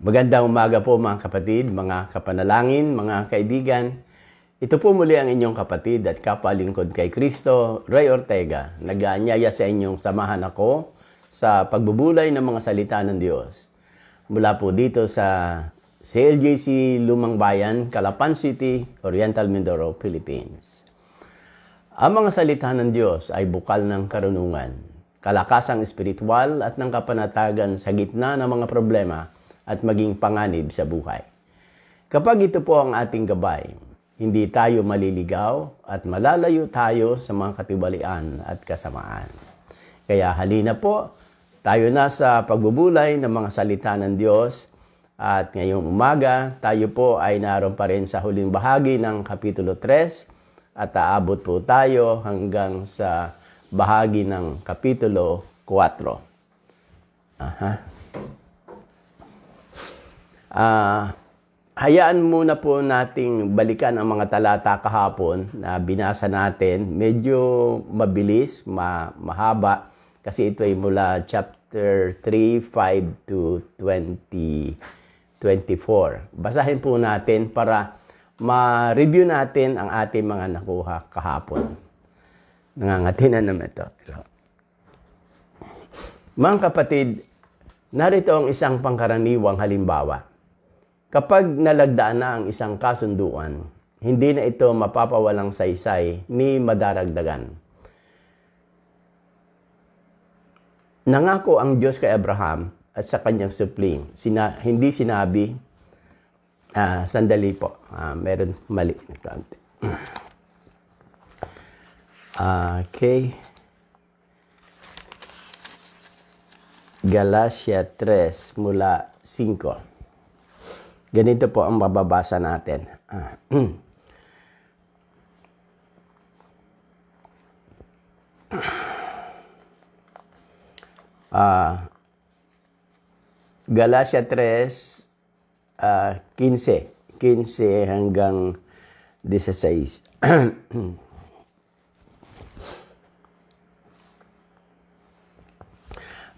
Magandang umaga po mga kapatid, mga kapanalangin, mga kaibigan. Ito po muli ang inyong kapatid at kapalingkod kay Kristo, Ray Ortega. Nag-aanyaya sa inyong samahan ako sa pagbubulay ng mga salita ng Diyos. Mula po dito sa CLJC Lumang Bayan, Calapan City, Oriental Mindoro, Philippines. Ang mga salita ng Diyos ay bukal ng karunungan, kalakasang espiritual at ng kapanatagan sa gitna ng mga problema at maging panganib sa buhay. Kapag ito po ang ating gabay, hindi tayo maliligaw at malalayo tayo sa mga katibalian at kasamaan. Kaya halina po, tayo na sa pagbubulay ng mga salita ng Diyos at ngayong umaga, tayo po ay naroon pa rin sa huling bahagi ng Kapitulo 3 at aabot po tayo hanggang sa bahagi ng Kapitulo 4. Aha. Uh, hayaan muna po nating balikan ang mga talata kahapon na binasa natin. Medyo mabilis, ma- mahaba kasi ito ay mula chapter 3, 5 to 20, 24. Basahin po natin para ma-review natin ang ating mga nakuha kahapon. Nangangati na naman ito. Mga kapatid, narito ang isang pangkaraniwang halimbawa Kapag nalagdaan na ang isang kasunduan, hindi na ito mapapawalang saysay ni madaragdagan. Nangako ang Diyos kay Abraham at sa kanyang supling. Sina, hindi sinabi, ah, sandali po, ah, meron mali na kante. Okay. Galatia 3 mula 5. Ganito po ang mababasa natin. Ah. Mm. ah, Galatia 3, uh, 15. 15 hanggang 16.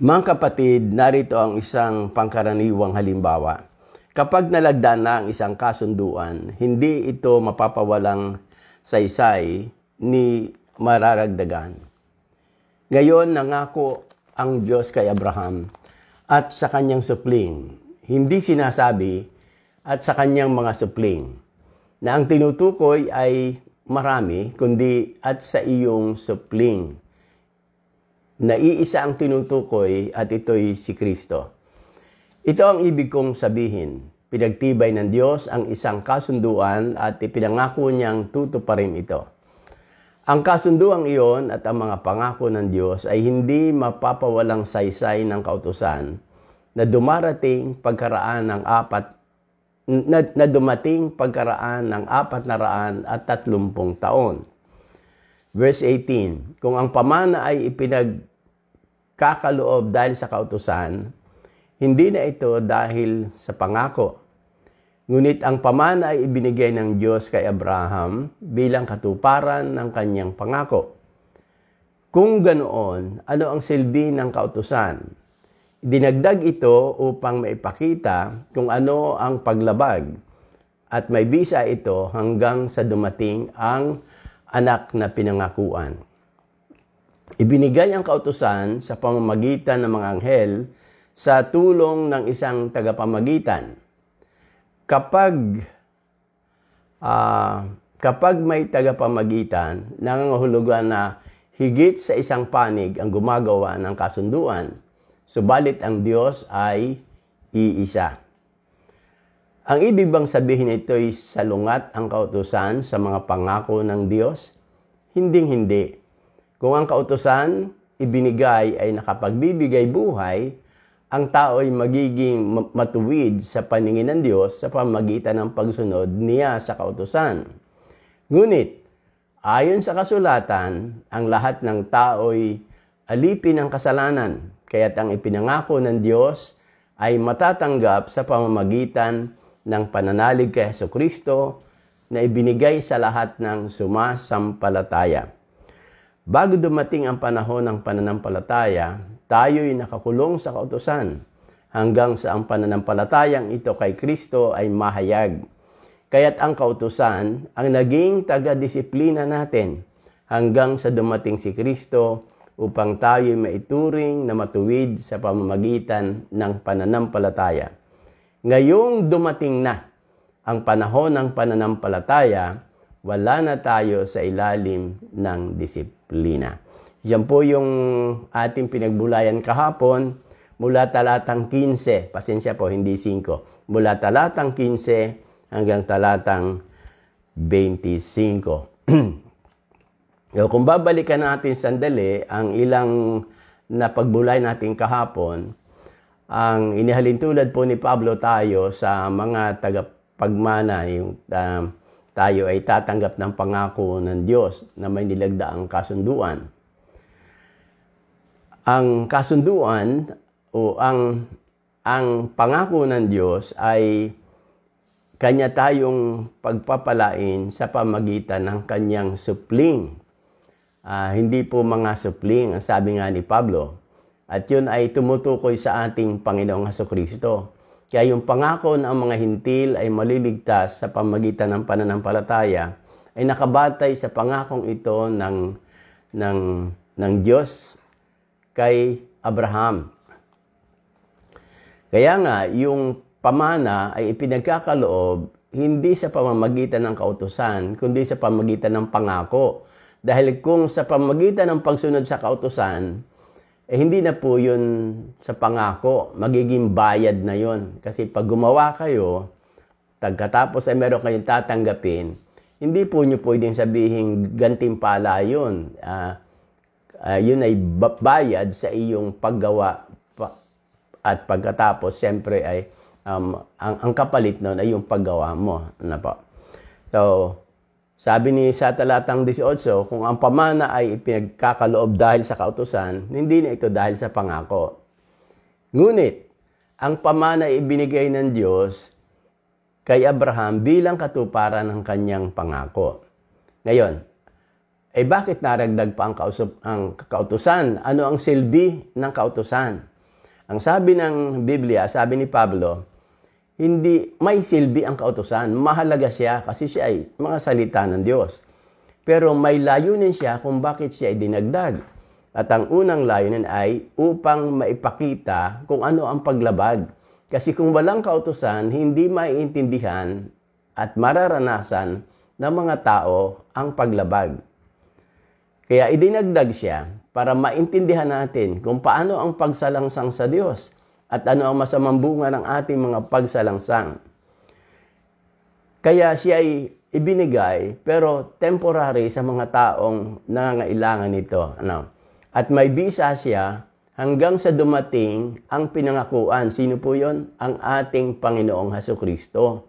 Mga kapatid, narito ang isang pangkaraniwang halimbawa Kapag nalagda na ang isang kasunduan, hindi ito mapapawalang saysay ni mararagdagan. Ngayon nangako ang Diyos kay Abraham at sa kanyang supling, hindi sinasabi at sa kanyang mga supling, na ang tinutukoy ay marami, kundi at sa iyong supling. Naiisa ang tinutukoy at ito'y si Kristo. Ito ang ibig kong sabihin. Pinagtibay ng Diyos ang isang kasunduan at ipinangako niyang tutuparin ito. Ang kasunduan iyon at ang mga pangako ng Diyos ay hindi mapapawalang saysay ng kautusan na dumarating pagkaraan ng apat na, na dumating pagkaraan ng apat na raan at tatlumpong taon. Verse 18, Kung ang pamana ay ipinagkakaloob dahil sa kautusan, hindi na ito dahil sa pangako. Ngunit ang pamana ay ibinigay ng Diyos kay Abraham bilang katuparan ng kanyang pangako. Kung ganoon, ano ang silbi ng kautusan? Dinagdag ito upang maipakita kung ano ang paglabag at may bisa ito hanggang sa dumating ang anak na pinangakuan. Ibinigay ang kautusan sa pamamagitan ng mga anghel sa tulong ng isang tagapamagitan. Kapag uh, kapag may tagapamagitan, nangangahulugan na higit sa isang panig ang gumagawa ng kasunduan, subalit ang Diyos ay iisa. Ang ibig bang sabihin ito ay salungat ang kautusan sa mga pangako ng Diyos? Hinding-hindi. Kung ang kautusan ibinigay ay nakapagbibigay buhay, ang tao ay magiging matuwid sa paningin ng Diyos sa pamagitan ng pagsunod niya sa kautosan. Ngunit, ayon sa kasulatan, ang lahat ng tao ay alipin ng kasalanan, kaya't ang ipinangako ng Diyos ay matatanggap sa pamamagitan ng pananalig kay Heso Kristo na ibinigay sa lahat ng sumasampalataya. Bago dumating ang panahon ng pananampalataya, tayo'y nakakulong sa kautosan hanggang sa ang pananampalatayang ito kay Kristo ay mahayag. Kaya't ang kautusan ang naging taga-disiplina natin hanggang sa dumating si Kristo upang tayo'y maituring na matuwid sa pamamagitan ng pananampalataya. Ngayong dumating na ang panahon ng pananampalataya, wala na tayo sa ilalim ng disiplina. Yan po yung ating pinagbulayan kahapon mula talatang 15. Pasensya po, hindi 5. Mula talatang 15 hanggang talatang 25. so, kung babalikan natin sandali ang ilang napagbulay natin kahapon, ang inihalintulad po ni Pablo tayo sa mga tagapagmana, yung uh, tayo ay tatanggap ng pangako ng Diyos na may nilagdaang kasunduan ang kasunduan o ang ang pangako ng Diyos ay kanya tayong pagpapalain sa pamagitan ng kanyang supling. Uh, hindi po mga supling, ang sabi nga ni Pablo. At yun ay tumutukoy sa ating Panginoong Haso Kristo. Kaya yung pangako ng mga hintil ay maliligtas sa pamagitan ng pananampalataya ay nakabatay sa pangakong ito ng ng ng Diyos kay Abraham. Kaya nga, yung pamana ay ipinagkakaloob hindi sa pamamagitan ng kautusan, kundi sa pamamagitan ng pangako. Dahil kung sa pamamagitan ng pagsunod sa kautusan, eh hindi na po yun sa pangako, magiging bayad na yun. Kasi pag gumawa kayo, tagkatapos ay meron kayong tatanggapin, hindi po nyo pwedeng sabihin gantimpala yun. Uh, uh, yun ay bayad sa iyong paggawa at pagkatapos syempre ay um, ang, ang kapalit noon ay yung paggawa mo na ano po. So sabi ni sa talatang 18, kung ang pamana ay ipinagkakaloob dahil sa kautusan, hindi na ito dahil sa pangako. Ngunit, ang pamana ay ibinigay ng Diyos kay Abraham bilang katuparan ng kanyang pangako. Ngayon, eh bakit naragdag pa ang, kausap, ang kautusan? Ano ang silbi ng kautusan? Ang sabi ng Biblia, sabi ni Pablo, hindi may silbi ang kautusan. Mahalaga siya kasi siya ay mga salita ng Diyos. Pero may layunin siya kung bakit siya ay dinagdag. At ang unang layunin ay upang maipakita kung ano ang paglabag. Kasi kung walang kautusan, hindi maiintindihan at mararanasan ng mga tao ang paglabag. Kaya idinagdag siya para maintindihan natin kung paano ang pagsalangsang sa Diyos at ano ang masamang bunga ng ating mga pagsalangsang. Kaya siya ay ibinigay pero temporary sa mga taong nangangailangan nito. Ano? At may bisa siya hanggang sa dumating ang pinangakuan. Sino po yon? Ang ating Panginoong Haso Kristo.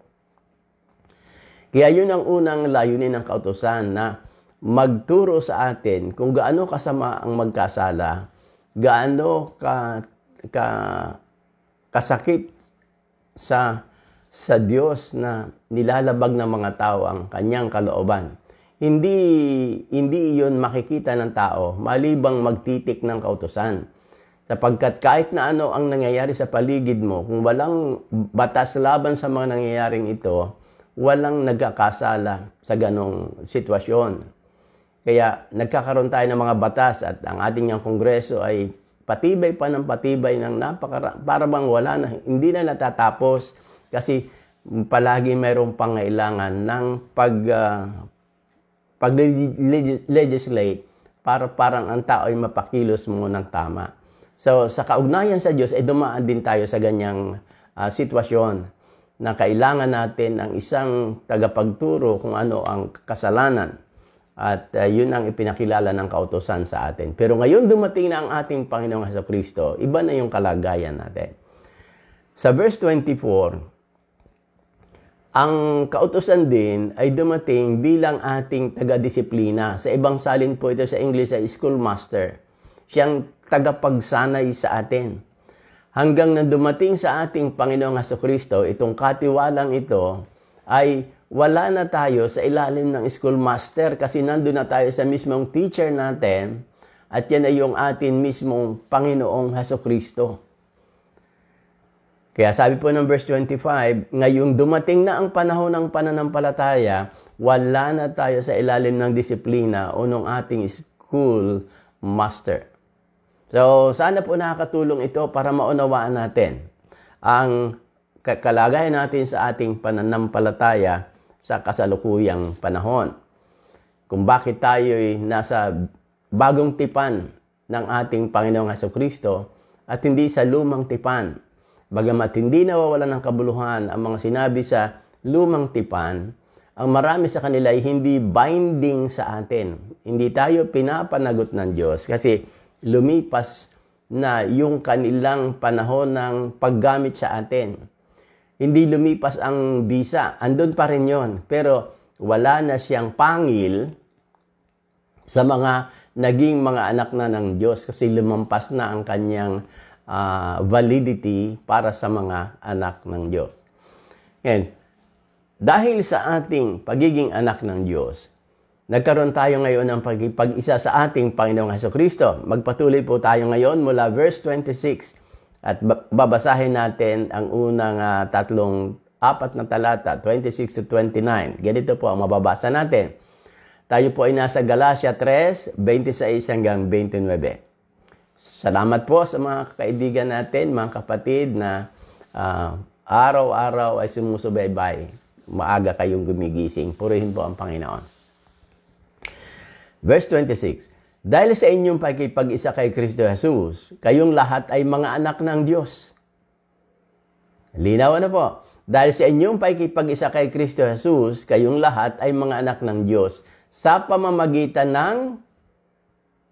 Kaya yun ang unang layunin ng kautosan na magturo sa atin kung gaano kasama ang magkasala, gaano ka, ka kasakit sa sa Diyos na nilalabag ng mga tao ang kanyang kalooban. Hindi hindi 'yon makikita ng tao malibang magtitik ng kautosan. Sapagkat kahit na ano ang nangyayari sa paligid mo, kung walang batas laban sa mga nangyayaring ito, walang nagkakasala sa ganong sitwasyon. Kaya nagkakaroon tayo ng mga batas at ang ating niyang kongreso ay patibay pa ng patibay ng napaka para bang wala na hindi na natatapos kasi palagi mayroong pangailangan ng pag uh, ah, pag legislate para parang ang tao ay mapakilos mo ng tama. So sa kaugnayan sa Diyos ay eh, dumaan din tayo sa ganyang uh, sitwasyon na kailangan natin ang isang tagapagturo kung ano ang kasalanan at uh, yun ang ipinakilala ng kautosan sa atin. Pero ngayon dumating na ang ating Panginoong Heso Kristo, iba na yung kalagayan natin. Sa verse 24, ang kautosan din ay dumating bilang ating taga-disiplina. Sa ibang salin po ito sa English ay schoolmaster. Siyang tagapagsanay sa atin. Hanggang na dumating sa ating Panginoong Heso Kristo, itong katiwalang ito ay wala na tayo sa ilalim ng schoolmaster kasi nandun na tayo sa mismong teacher natin at yan ay yung atin mismong Panginoong Haso Kristo. Kaya sabi po ng verse 25, ngayong dumating na ang panahon ng pananampalataya, wala na tayo sa ilalim ng disiplina o ng ating school master. So, sana po nakakatulong ito para maunawaan natin ang kalagayan natin sa ating pananampalataya sa kasalukuyang panahon. Kung bakit tayo'y nasa bagong tipan ng ating Panginoong Heso Kristo at hindi sa lumang tipan. Bagamat hindi nawawala ng kabuluhan ang mga sinabi sa lumang tipan, ang marami sa kanila ay hindi binding sa atin. Hindi tayo pinapanagot ng Diyos kasi lumipas na yung kanilang panahon ng paggamit sa atin hindi lumipas ang visa. Andun pa rin yon. Pero wala na siyang pangil sa mga naging mga anak na ng Diyos kasi lumampas na ang kanyang uh, validity para sa mga anak ng Diyos. Ngayon, dahil sa ating pagiging anak ng Diyos, nagkaroon tayo ngayon ng pag-isa sa ating Panginoong Heso Kristo. Magpatuloy po tayo ngayon mula verse 26 at babasahin natin ang unang uh, tatlong apat na talata, 26 to 29. Ganito po ang mababasa natin. Tayo po ay nasa Galacia 3, 26 hanggang 29. Salamat po sa mga kaibigan natin, mga kapatid na uh, araw-araw ay sumusubaybay. Maaga kayong gumigising. Purihin po ang Panginoon. Verse 26. Dahil sa inyong pakikipag-isa kay Kristo Jesus, kayong lahat ay mga anak ng Diyos. Linaw na po. Dahil sa inyong pakikipag-isa kay Kristo Jesus, kayong lahat ay mga anak ng Diyos sa pamamagitan ng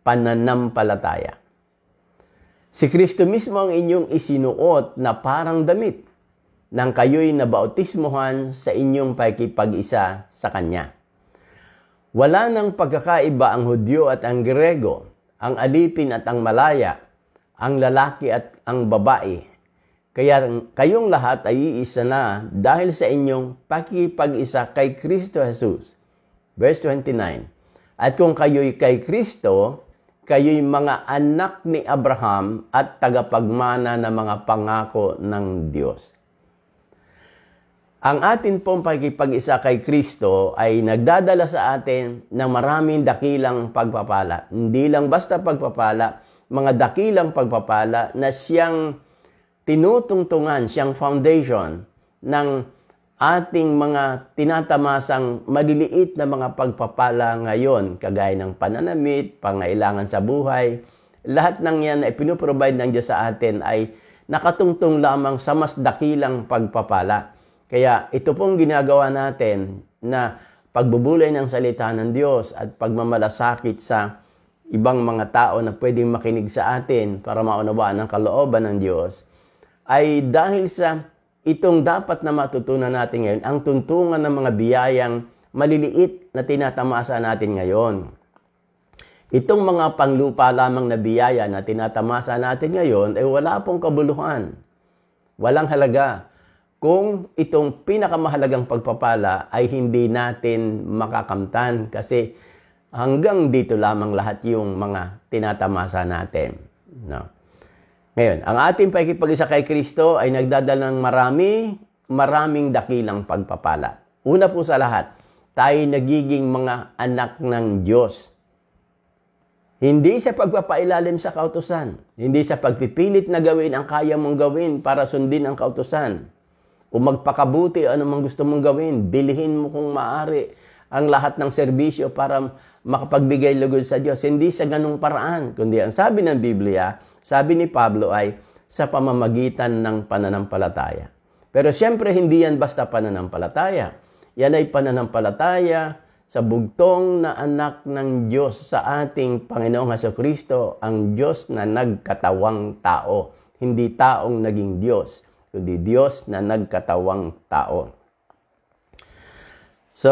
pananampalataya. Si Kristo mismo ang inyong isinuot na parang damit nang kayo'y nabautismohan sa inyong pakikipag-isa sa Kanya. Wala nang pagkakaiba ang Hudyo at ang Grego, ang alipin at ang malaya, ang lalaki at ang babae. Kaya kayong lahat ay iisa na dahil sa inyong pakipag-isa kay Kristo Jesus. Verse 29, At kung kayo'y kay Kristo, kayo'y mga anak ni Abraham at tagapagmana ng mga pangako ng Diyos. Ang atin pong pagkipag-isa kay Kristo ay nagdadala sa atin ng maraming dakilang pagpapala. Hindi lang basta pagpapala, mga dakilang pagpapala na siyang tinutungtungan, siyang foundation ng ating mga tinatamasang maliliit na mga pagpapala ngayon, kagaya ng pananamit, pangailangan sa buhay. Lahat ng yan ay pinuprovide ng Diyos sa atin ay nakatungtong lamang sa mas dakilang pagpapala kaya ito pong ginagawa natin na pagbubulay ng salita ng Diyos at pagmamalasakit sa ibang mga tao na pwedeng makinig sa atin para maunawaan ang kalooban ng Diyos ay dahil sa itong dapat na matutunan natin ngayon ang tuntungan ng mga biyayang maliliit na tinatamasa natin ngayon. Itong mga panglupa lamang na biyaya na tinatamasa natin ngayon ay wala pong kabuluhan. Walang halaga kung itong pinakamahalagang pagpapala ay hindi natin makakamtan kasi hanggang dito lamang lahat yung mga tinatamasa natin. No? Ngayon, ang ating pakikipag-isa kay Kristo ay nagdadala ng marami, maraming dakilang pagpapala. Una po sa lahat, tayo nagiging mga anak ng Diyos. Hindi sa pagpapailalim sa kautosan, hindi sa pagpipilit na gawin ang kaya mong gawin para sundin ang kautosan, kung magpakabuti, ano mang gusto mong gawin, bilihin mo kung maaari ang lahat ng serbisyo para makapagbigay lugod sa Diyos. Hindi sa ganung paraan, kundi ang sabi ng Biblia, sabi ni Pablo ay sa pamamagitan ng pananampalataya. Pero siyempre, hindi yan basta pananampalataya. Yan ay pananampalataya sa bugtong na anak ng Diyos sa ating Panginoong Heso Kristo, ang Diyos na nagkatawang tao, hindi taong naging Diyos kundi Diyos na nagkatawang tao. So,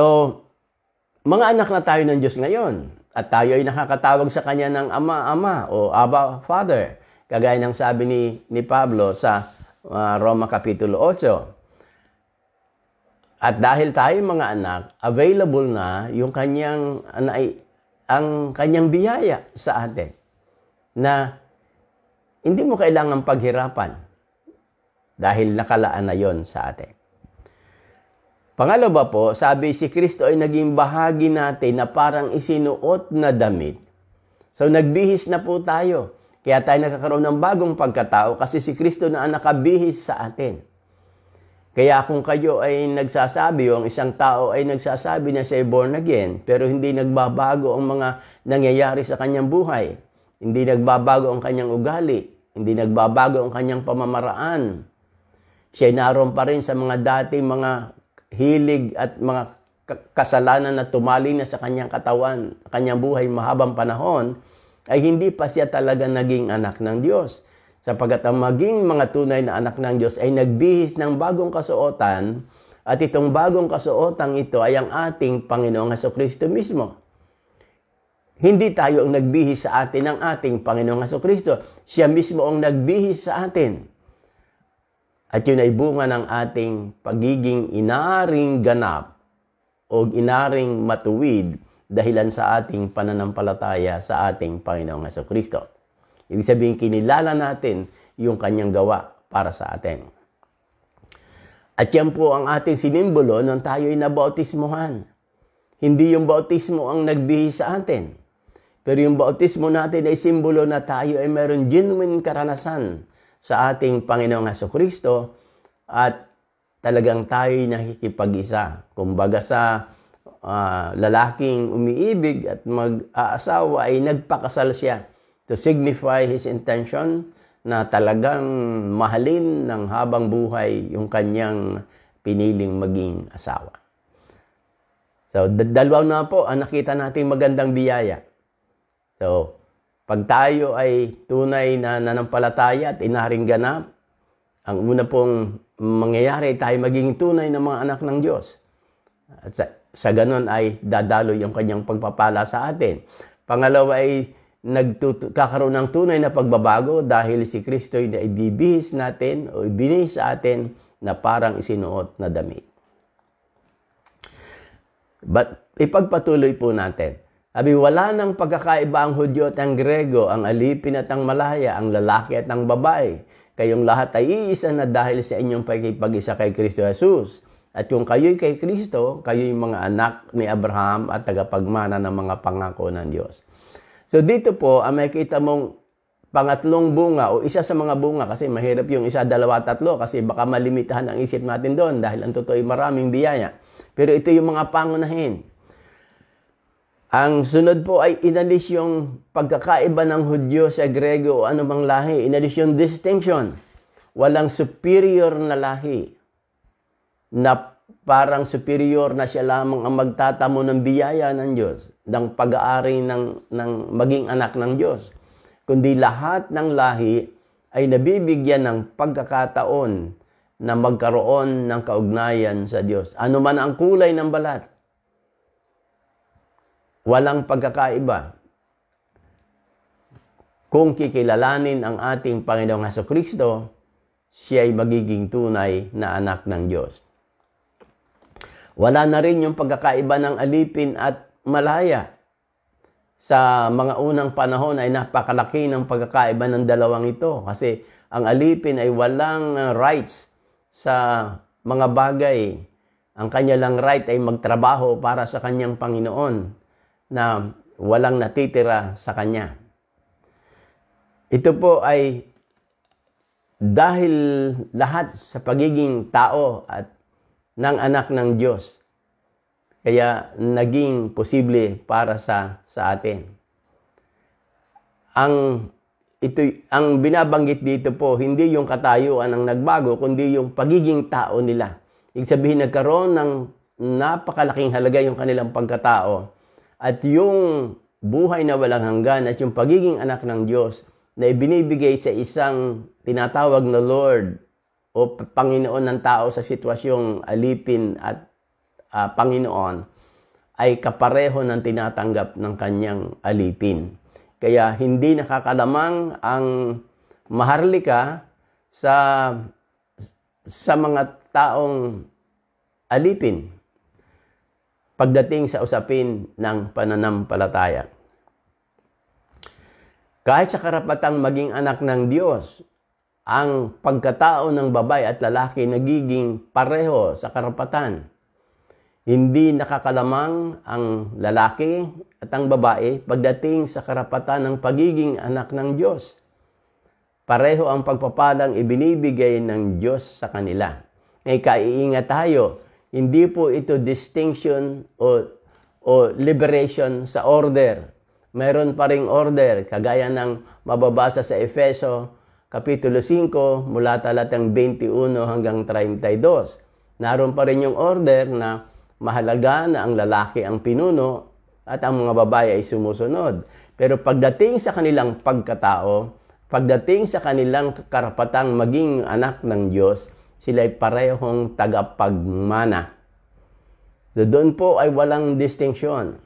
mga anak na tayo ng Diyos ngayon at tayo ay nakakatawag sa Kanya ng Ama, Ama o Abba, Father. Kagaya ng sabi ni, ni Pablo sa uh, Roma Kapitulo 8. At dahil tayo mga anak, available na yung kanyang ang kanyang biyaya sa atin na hindi mo kailangan paghirapan dahil nakalaan na yon sa atin. Pangalawa po, sabi si Kristo ay naging bahagi natin na parang isinuot na damit. So nagbihis na po tayo. Kaya tayo nakakaroon ng bagong pagkatao kasi si Kristo na ang nakabihis sa atin. Kaya kung kayo ay nagsasabi o ang isang tao ay nagsasabi na siya ay born again pero hindi nagbabago ang mga nangyayari sa kanyang buhay, hindi nagbabago ang kanyang ugali, hindi nagbabago ang kanyang pamamaraan, siya naroon pa rin sa mga dati mga hilig at mga kasalanan na tumali na sa kanyang katawan, kanyang buhay mahabang panahon, ay hindi pa siya talaga naging anak ng Diyos. Sapagat ang maging mga tunay na anak ng Diyos ay nagbihis ng bagong kasuotan at itong bagong kasuotang ito ay ang ating Panginoong Heso Kristo mismo. Hindi tayo ang nagbihis sa atin ng ating Panginoong Heso Kristo. Siya mismo ang nagbihis sa atin. At yun ay bunga ng ating pagiging inaring ganap o inaring matuwid dahilan sa ating pananampalataya sa ating Panginoong Heso Kristo. Ibig sabihin, kinilala natin yung kanyang gawa para sa atin. At yan po ang ating sinimbolo nang tayo ay nabautismuhan. Hindi yung bautismo ang nagbihis sa atin. Pero yung bautismo natin ay simbolo na tayo ay meron genuine karanasan sa ating Panginoong Heso Kristo at talagang tayo'y nakikipag-isa. Kumbaga sa uh, lalaking umiibig at mag-aasawa ay nagpakasal siya to signify his intention na talagang mahalin ng habang buhay yung kanyang piniling maging asawa. So, dalawa na po ang nakita nating magandang biyaya. So, pag tayo ay tunay na nanampalataya at inaring ganap, ang una pong mangyayari tayo maging tunay na mga anak ng Diyos. At sa, sa ganon ay dadaloy ang kanyang pagpapala sa atin. Pangalawa ay nagkakaroon ng tunay na pagbabago dahil si Kristo ay ibibihis natin o ibinihis sa atin na parang isinuot na damit. But ipagpatuloy po natin Abi, wala ng pagkakaiba ang Hudyo at ang Grego, ang alipin at ang malaya, ang lalaki at ang babae. Kayong lahat ay iisa na dahil sa inyong pakipag-isa kay Kristo Jesus. At kung kayo'y kay Kristo, kayo'y mga anak ni Abraham at tagapagmana ng mga pangako ng Diyos. So dito po, ang ah, makikita mong pangatlong bunga o isa sa mga bunga kasi mahirap yung isa, dalawa, tatlo kasi baka malimitahan ang isip natin doon dahil ang totoo ay maraming biyaya. Pero ito yung mga pangunahin. Ang sunod po ay inalis yung pagkakaiba ng Hudyo sa Grego o anumang lahi. Inalis yung distinction. Walang superior na lahi na parang superior na siya lamang ang magtatamo ng biyaya ng Diyos, ng pag-aari ng, ng maging anak ng Diyos. Kundi lahat ng lahi ay nabibigyan ng pagkakataon na magkaroon ng kaugnayan sa Diyos. Ano man ang kulay ng balat, Walang pagkakaiba. Kung kikilalanin ang ating Panginoong Heso Kristo, siya ay magiging tunay na anak ng Diyos. Wala na rin yung pagkakaiba ng alipin at malaya. Sa mga unang panahon ay napakalaki ng pagkakaiba ng dalawang ito kasi ang alipin ay walang uh, rights sa mga bagay. Ang kanya lang right ay magtrabaho para sa kanyang Panginoon na walang natitira sa kanya. Ito po ay dahil lahat sa pagiging tao at ng anak ng Diyos. Kaya naging posible para sa sa atin. Ang ito ang binabanggit dito po hindi yung katayuan ang nagbago kundi yung pagiging tao nila. Ibig sabihin nagkaroon ng napakalaking halaga yung kanilang pagkatao at yung buhay na walang hanggan at yung pagiging anak ng Diyos na ibinibigay sa isang tinatawag na Lord o Panginoon ng tao sa sitwasyong alipin at uh, Panginoon ay kapareho ng tinatanggap ng kanyang alipin. Kaya hindi nakakalamang ang maharlika sa sa mga taong alipin pagdating sa usapin ng pananampalataya. Kahit sa karapatang maging anak ng Diyos, ang pagkatao ng babae at lalaki nagiging pareho sa karapatan. Hindi nakakalamang ang lalaki at ang babae pagdating sa karapatan ng pagiging anak ng Diyos. Pareho ang pagpapalang ibinibigay ng Diyos sa kanila. Ngayon, kaiingat tayo hindi po ito distinction o, o liberation sa order. Meron pa ring order, kagaya ng mababasa sa Efeso, Kapitulo 5, mula talatang 21 hanggang 32. Naroon pa rin yung order na mahalaga na ang lalaki ang pinuno at ang mga babae ay sumusunod. Pero pagdating sa kanilang pagkatao, pagdating sa kanilang karapatang maging anak ng Diyos, sila ay parehong tagapagmana. So, doon po ay walang distinction.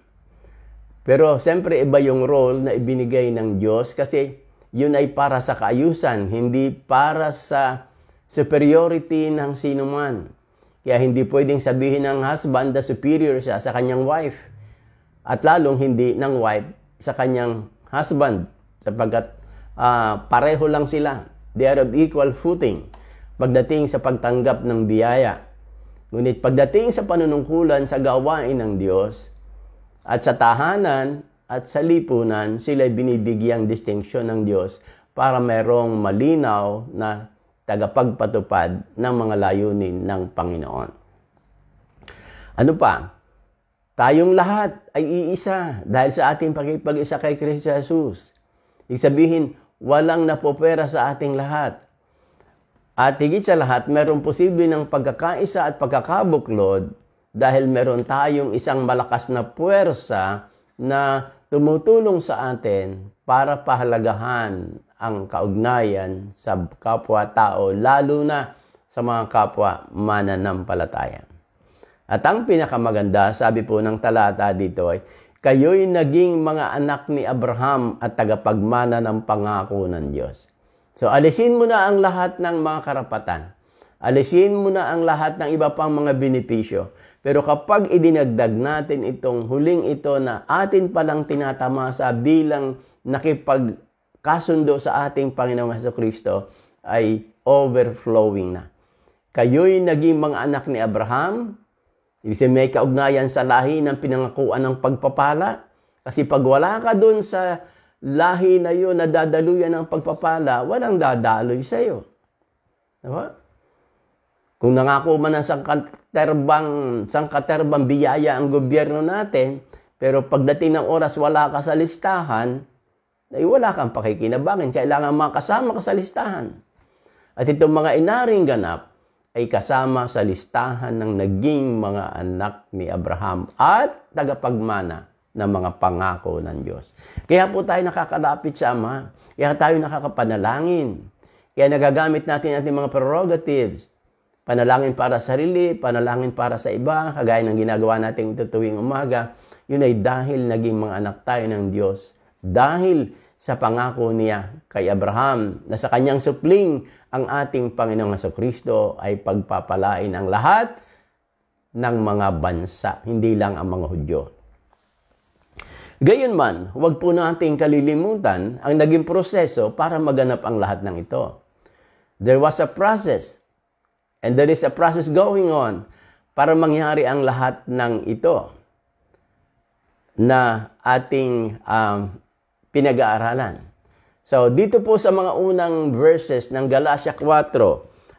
Pero siyempre iba yung role na ibinigay ng Diyos kasi yun ay para sa kaayusan, hindi para sa superiority ng sinuman. Kaya hindi pwedeng sabihin ng husband na superior siya sa kanyang wife. At lalong hindi ng wife sa kanyang husband sapagkat uh, pareho lang sila. They are of equal footing pagdating sa pagtanggap ng biyaya. Ngunit pagdating sa panunungkulan sa gawain ng Diyos at sa tahanan at sa lipunan, sila binibigyang distinction ng Diyos para merong malinaw na tagapagpatupad ng mga layunin ng Panginoon. Ano pa? Tayong lahat ay iisa dahil sa ating pakipag-isa kay Kristo Jesus. Ibig sabihin, walang napopera sa ating lahat. At higit sa lahat, meron posible ng pagkakaisa at pagkakabuklod dahil meron tayong isang malakas na puwersa na tumutulong sa atin para pahalagahan ang kaugnayan sa kapwa-tao, lalo na sa mga kapwa mananampalataya. At ang pinakamaganda, sabi po ng talata dito ay, Kayo'y naging mga anak ni Abraham at tagapagmana ng pangako ng Diyos. So, alisin mo na ang lahat ng mga karapatan. Alisin mo na ang lahat ng iba pang mga benepisyo. Pero kapag idinagdag natin itong huling ito na atin palang tinatamasa bilang nakipagkasundo sa ating Panginoong Heso Kristo, ay overflowing na. Kayo'y naging mga anak ni Abraham, ibig sabihin may kaugnayan sa lahi ng pinangakuan ng pagpapala, kasi pag wala ka doon sa lahi na yun na dadaluyan ng pagpapala, walang dadaloy sa iyo. Diba? Kung nangako man ng sangkaterbang, sangkaterbang biyaya ang gobyerno natin, pero pagdating ng oras wala ka sa listahan, ay wala kang pakikinabangan. Kailangan makasama ka sa listahan. At itong mga inaring ganap ay kasama sa listahan ng naging mga anak ni Abraham at tagapagmana ng mga pangako ng Diyos. Kaya po tayo nakakalapit sa Ama. Kaya tayo nakakapanalangin. Kaya nagagamit natin ating mga prerogatives. Panalangin para sa sarili, panalangin para sa iba, kagaya ng ginagawa natin ito tuwing umaga. Yun ay dahil naging mga anak tayo ng Diyos. Dahil sa pangako niya kay Abraham na sa kanyang supling ang ating Panginoong Heso Kristo ay pagpapalain ang lahat ng mga bansa, hindi lang ang mga Hudyo. Gayunman, huwag po nating kalilimutan ang naging proseso para maganap ang lahat ng ito. There was a process and there is a process going on para mangyari ang lahat ng ito na ating um, pinag-aaralan. So, dito po sa mga unang verses ng Galatia 4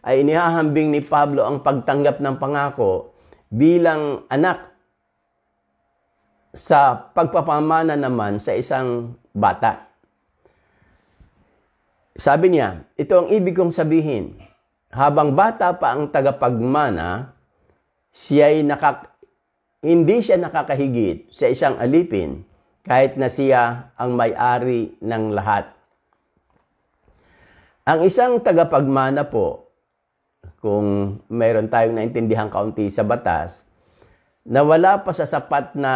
ay inihahambing ni Pablo ang pagtanggap ng pangako bilang anak sa pagpapamana naman sa isang bata. Sabi niya, ito ang ibig kong sabihin. Habang bata pa ang tagapagmana, siya ay nakak hindi siya nakakahigit sa isang alipin kahit na siya ang may-ari ng lahat. Ang isang tagapagmana po, kung mayroon tayong naintindihan kaunti sa batas, na wala pa sa sapat na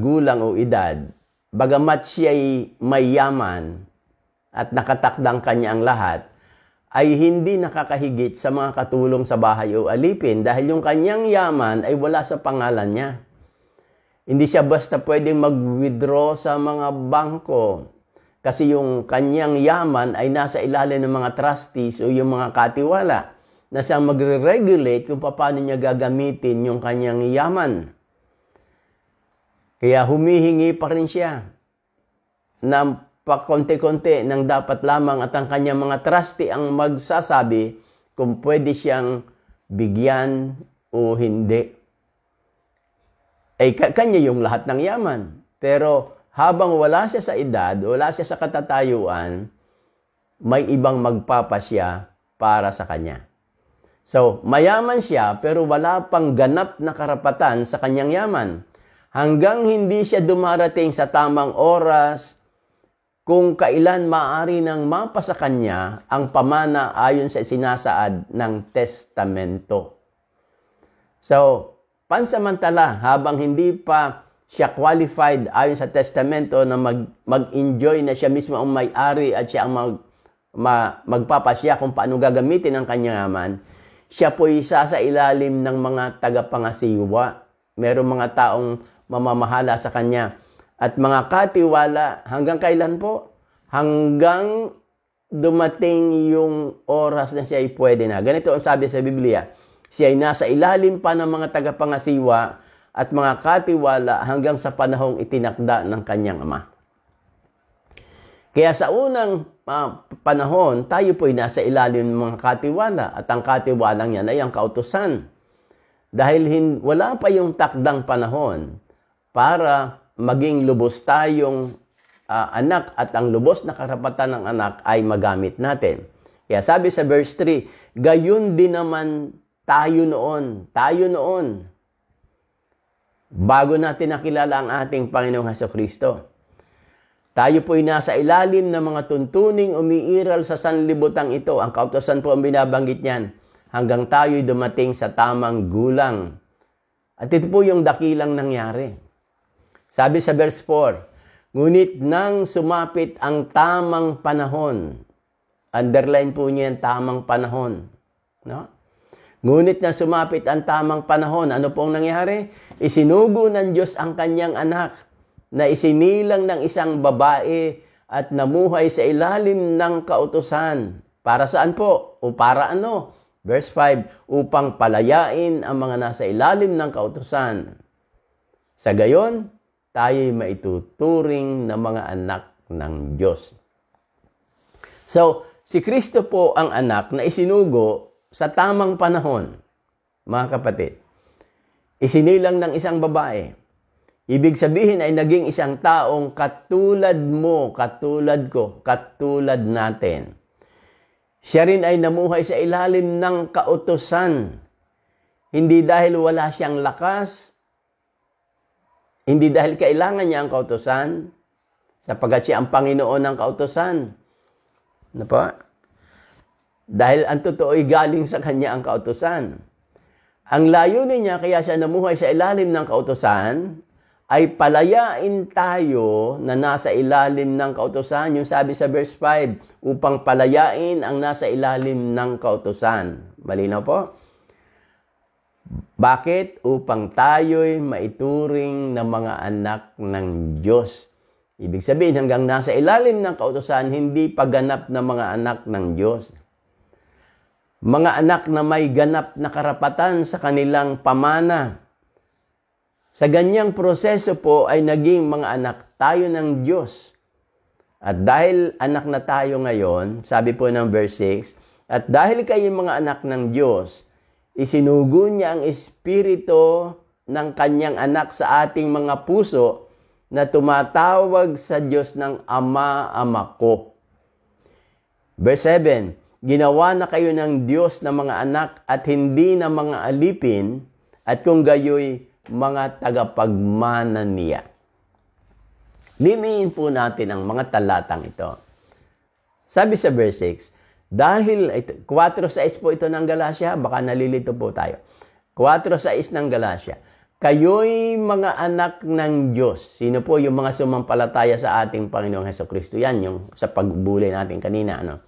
gulang o edad, bagamat siya'y may yaman at nakatakdang kanya ang lahat, ay hindi nakakahigit sa mga katulong sa bahay o alipin dahil yung kanyang yaman ay wala sa pangalan niya. Hindi siya basta pwedeng mag-withdraw sa mga bangko kasi yung kanyang yaman ay nasa ilalim ng mga trustees o yung mga katiwala na siyang magre-regulate kung paano niya gagamitin yung kanyang yaman. Kaya humihingi pa rin siya ng pakonti-konti ng dapat lamang at ang kanyang mga trustee ang magsasabi kung pwede siyang bigyan o hindi. Ay kanya yung lahat ng yaman. Pero habang wala siya sa edad, wala siya sa katatayuan, may ibang magpapasya para sa kanya. So, mayaman siya pero wala pang ganap na karapatan sa kanyang yaman. Hanggang hindi siya dumarating sa tamang oras kung kailan maaari nang mapasa kanya ang pamana ayon sa sinasaad ng testamento. So, pansamantala habang hindi pa siya qualified ayon sa testamento na mag, mag-enjoy na siya mismo ang may-ari at siya ang mag, ma, magpapasya kung paano gagamitin ang kanyang yaman, siya po isa sa ilalim ng mga tagapangasiwa. Merong mga taong mamamahala sa kanya. At mga katiwala, hanggang kailan po? Hanggang dumating yung oras na siya ay pwede na. Ganito ang sabi sa Biblia. Siya ay nasa ilalim pa ng mga tagapangasiwa at mga katiwala hanggang sa panahong itinakda ng kanyang ama. Kaya sa unang uh, panahon, tayo po ay nasa ilalim ng mga katiwala at ang katiwalang yan ay ang kautosan. Dahil hin- wala pa yung takdang panahon para maging lubos tayong uh, anak at ang lubos na karapatan ng anak ay magamit natin. Kaya sabi sa verse 3, gayon din naman tayo noon, tayo noon, bago natin nakilala ang ating Panginoong Heso Kristo. Tayo po ay nasa ilalim ng mga tuntuning umiiral sa sanlibutan ito. Ang kautosan po ang binabanggit niyan hanggang tayo'y dumating sa tamang gulang. At ito po yung dakilang nangyari. Sabi sa verse 4, Ngunit nang sumapit ang tamang panahon, underline po niya yung tamang panahon. No? Ngunit na sumapit ang tamang panahon, ano pong nangyari? Isinugo ng Diyos ang kanyang anak na isinilang ng isang babae at namuhay sa ilalim ng kautosan. Para saan po? O para ano? Verse 5, upang palayain ang mga nasa ilalim ng kautosan. Sa gayon, tayo'y maituturing na mga anak ng Diyos. So, si Kristo po ang anak na isinugo sa tamang panahon, mga kapatid. Isinilang ng isang babae Ibig sabihin ay naging isang taong katulad mo, katulad ko, katulad natin. Siya rin ay namuhay sa ilalim ng kautosan. Hindi dahil wala siyang lakas, hindi dahil kailangan niya ang kautosan, sapagat siya ang Panginoon ng kautosan. Ano po? Dahil ang totoo ay galing sa kanya ang kautosan. Ang layunin niya kaya siya namuhay sa ilalim ng kautosan ay palayain tayo na nasa ilalim ng kautosan. Yung sabi sa verse 5, upang palayain ang nasa ilalim ng kautosan. Malinaw po? Bakit? Upang tayo'y maituring na mga anak ng Diyos. Ibig sabihin, hanggang nasa ilalim ng kautosan, hindi paganap na mga anak ng Diyos. Mga anak na may ganap na karapatan sa kanilang pamana sa ganyang proseso po ay naging mga anak tayo ng Diyos. At dahil anak na tayo ngayon, sabi po ng verse 6, at dahil kayo mga anak ng Diyos, isinugo niya ang espiritu ng kanyang anak sa ating mga puso na tumatawag sa Diyos ng Ama, Ama ko. Verse 7, Ginawa na kayo ng Diyos na mga anak at hindi na mga alipin at kung gayoy mga tagapagmana niya. Limiin po natin ang mga talatang ito. Sabi sa verse 6, dahil 4.6 po ito ng Galatia, baka nalilito po tayo. 4.6 ng Galatia. Kayo'y mga anak ng Diyos. Sino po yung mga sumampalataya sa ating Panginoong Heso Kristo? Yan yung sa pagbulay natin kanina. Ano?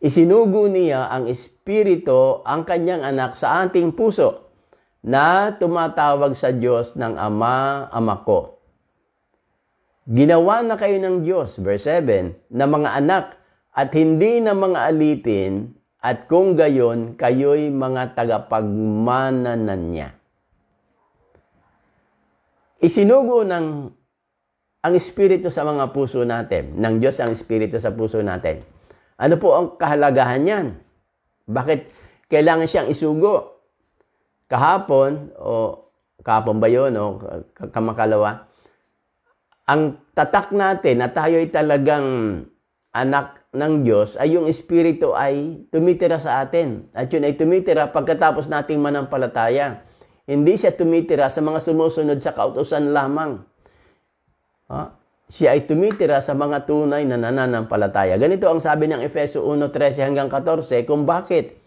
Isinugo niya ang Espiritu, ang kanyang anak, sa ating puso na tumatawag sa Diyos ng Ama, Ama ko. Ginawa na kayo ng Diyos, verse 7, na mga anak at hindi na mga alipin at kung gayon, kayo'y mga tagapagmananan niya. Isinugo ng ang Espiritu sa mga puso natin, ng Diyos ang Espiritu sa puso natin. Ano po ang kahalagahan niyan? Bakit kailangan siyang isugo? kahapon o kahapon ba yun o kamakalawa ang tatak natin na tayo ay talagang anak ng Diyos ay yung Espiritu ay tumitira sa atin. At yun ay tumitira pagkatapos nating manampalataya. Hindi siya tumitira sa mga sumusunod sa kautosan lamang. Ha? Siya ay tumitira sa mga tunay na nananampalataya. Ganito ang sabi ng Efeso 1.13 hanggang 14 kung bakit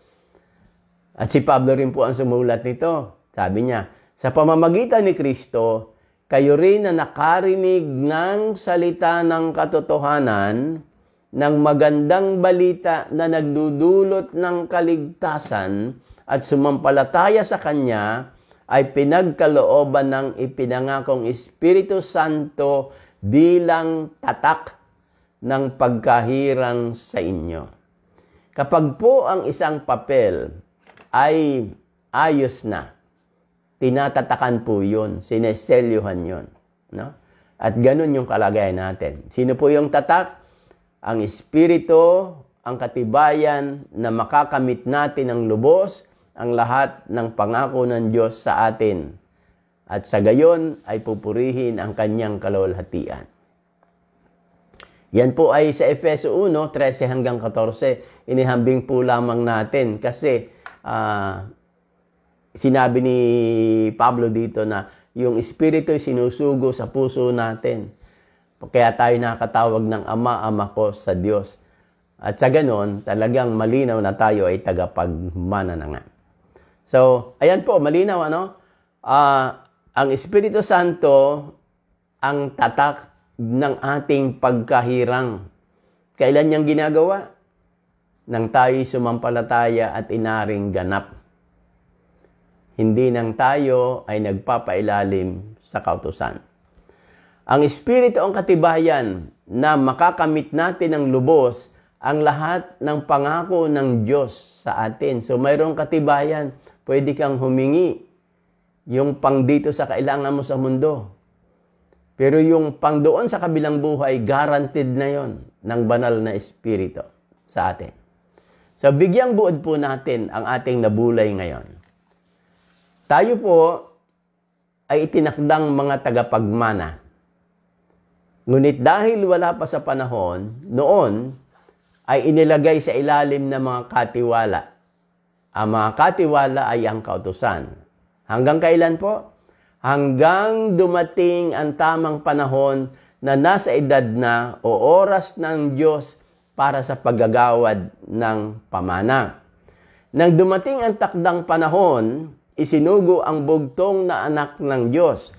at si Pablo rin po ang sumulat nito. Sabi niya, sa pamamagitan ni Kristo, kayo rin na nakarinig ng salita ng katotohanan, ng magandang balita na nagdudulot ng kaligtasan at sumampalataya sa Kanya ay pinagkalooban ng ipinangakong Espiritu Santo bilang tatak ng pagkahirang sa inyo. Kapag po ang isang papel ay ayos na. Tinatatakan po yun. Sineselyuhan yun. No? At ganun yung kalagayan natin. Sino po yung tatak? Ang Espiritu, ang katibayan na makakamit natin ang lubos, ang lahat ng pangako ng Diyos sa atin. At sa gayon ay pupurihin ang kanyang kalawalhatian. Yan po ay sa Efeso 1, 13 hanggang 14. Inihambing po lamang natin kasi uh, sinabi ni Pablo dito na yung Espiritu sinusugo sa puso natin. Kaya tayo nakatawag ng Ama, Ama ko sa Diyos. At sa ganon, talagang malinaw na tayo ay tagapagmana na nga. So, ayan po, malinaw ano? Uh, ang Espiritu Santo ang tatak ng ating pagkahirang. Kailan niyang ginagawa? nang tayo sumampalataya at inaring ganap. Hindi nang tayo ay nagpapailalim sa kautusan. Ang Espiritu ang katibayan na makakamit natin ng lubos ang lahat ng pangako ng Diyos sa atin. So mayroong katibayan, pwede kang humingi yung pang dito sa kailangan mo sa mundo. Pero yung pang doon sa kabilang buhay, guaranteed na yon ng banal na Espiritu sa atin. So, bigyang buod po natin ang ating nabulay ngayon. Tayo po ay itinakdang mga tagapagmana. Ngunit dahil wala pa sa panahon, noon ay inilagay sa ilalim ng mga katiwala. Ang mga katiwala ay ang kautusan. Hanggang kailan po? Hanggang dumating ang tamang panahon na nasa edad na o oras ng Diyos para sa paggagawad ng pamana. Nang dumating ang takdang panahon, isinugo ang bugtong na anak ng Diyos.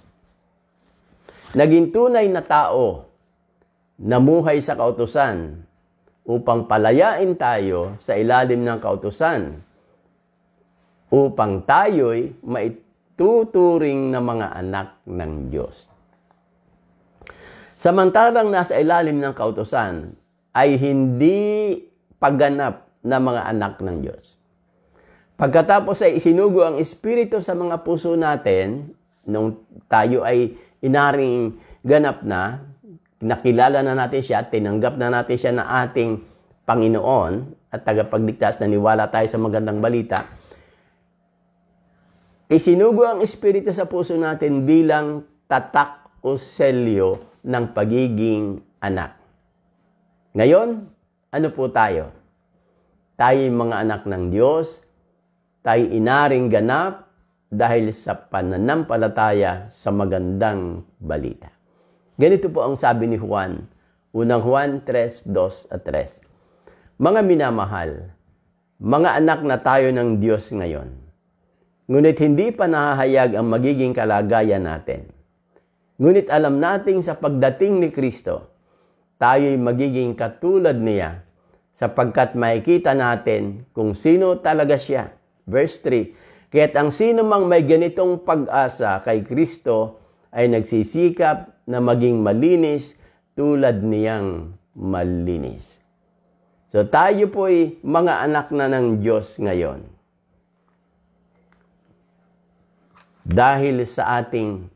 Naging tunay na tao, namuhay sa kautusan, upang palayain tayo sa ilalim ng kautusan, upang tayo'y maituturing na mga anak ng Diyos. Samantalang nasa ilalim ng kautusan, ay hindi pagganap na mga anak ng Diyos. Pagkatapos ay isinugo ang Espiritu sa mga puso natin, nung tayo ay inaring ganap na, nakilala na natin siya, tinanggap na natin siya na ating Panginoon at tagapagligtas, naniwala tayo sa magandang balita, isinugo ang Espiritu sa puso natin bilang tatak o selyo ng pagiging anak. Ngayon, ano po tayo? Tayo mga anak ng Diyos, tayo inaring ganap dahil sa pananampalataya sa magandang balita. Ganito po ang sabi ni Juan, unang Juan 3, 2 at 3. Mga minamahal, mga anak na tayo ng Diyos ngayon. Ngunit hindi pa nahahayag ang magiging kalagayan natin. Ngunit alam nating sa pagdating ni Kristo, tayo'y magiging katulad niya sapagkat makikita natin kung sino talaga siya. Verse 3, Kaya't ang sino mang may ganitong pag-asa kay Kristo ay nagsisikap na maging malinis tulad niyang malinis. So tayo po'y mga anak na ng Diyos ngayon. Dahil sa ating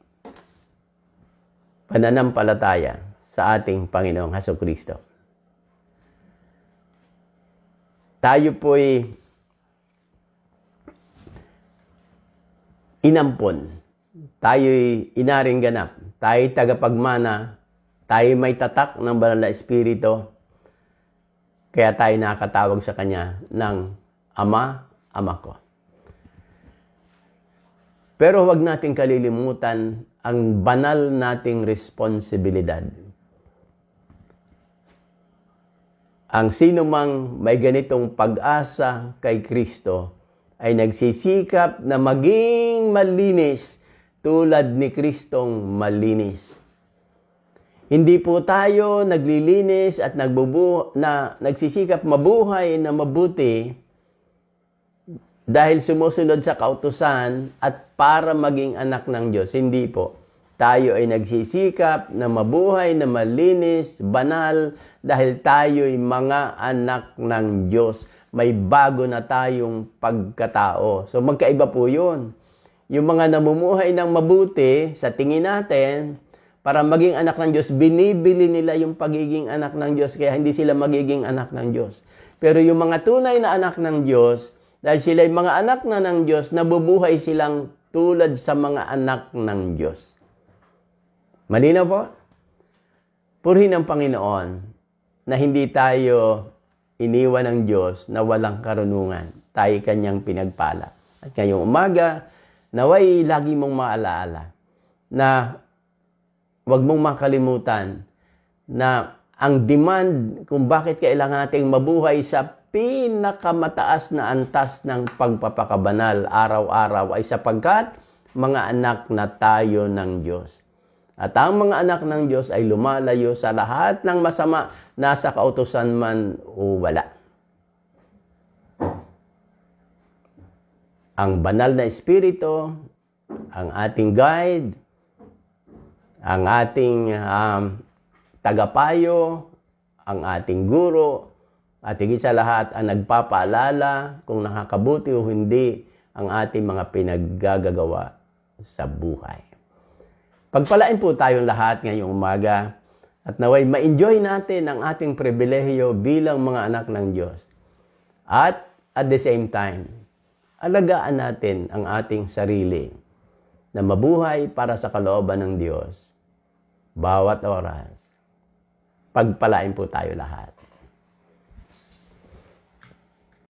pananampalataya sa ating Panginoong Haso Kristo. Tayo po'y inampon, tayo'y inaring ganap, tayo'y tagapagmana, tayo may tatak ng banal na espiritu, kaya tayo nakatawag sa Kanya ng Ama, Ama ko. Pero huwag nating kalilimutan ang banal nating responsibilidad Ang sino mang may ganitong pag-asa kay Kristo ay nagsisikap na maging malinis tulad ni Kristong malinis. Hindi po tayo naglilinis at nagbubu na nagsisikap mabuhay na mabuti dahil sumusunod sa kautusan at para maging anak ng Diyos. Hindi po. Tayo ay nagsisikap na mabuhay na malinis, banal, dahil tayo'y mga anak ng Diyos. May bago na tayong pagkatao. So magkaiba po yun. Yung mga namumuhay ng mabuti, sa tingin natin, para maging anak ng Diyos, binibili nila yung pagiging anak ng Diyos, kaya hindi sila magiging anak ng Diyos. Pero yung mga tunay na anak ng Diyos, dahil sila ay mga anak na ng Diyos, nabubuhay silang tulad sa mga anak ng Diyos. Malinaw po? Purihin ang Panginoon na hindi tayo iniwan ng Diyos na walang karunungan. Tayo kanyang pinagpala. At ngayong umaga, naway lagi mong maalaala na wag mong makalimutan na ang demand kung bakit kailangan nating mabuhay sa pinakamataas na antas ng pagpapakabanal araw-araw ay sapagkat mga anak na tayo ng Diyos. At ang mga anak ng Diyos ay lumalayo sa lahat ng masama, na sa kautosan man o wala. Ang banal na Espiritu, ang ating guide, ang ating um, tagapayo, ang ating guro, at higit sa lahat ang nagpapaalala kung nakakabuti o hindi ang ating mga pinaggagawa sa buhay. Pagpalain po tayong lahat ngayong umaga at naway ma-enjoy natin ang ating pribilehiyo bilang mga anak ng Diyos. At at the same time, alagaan natin ang ating sarili na mabuhay para sa kalooban ng Diyos bawat oras. Pagpalain po tayo lahat.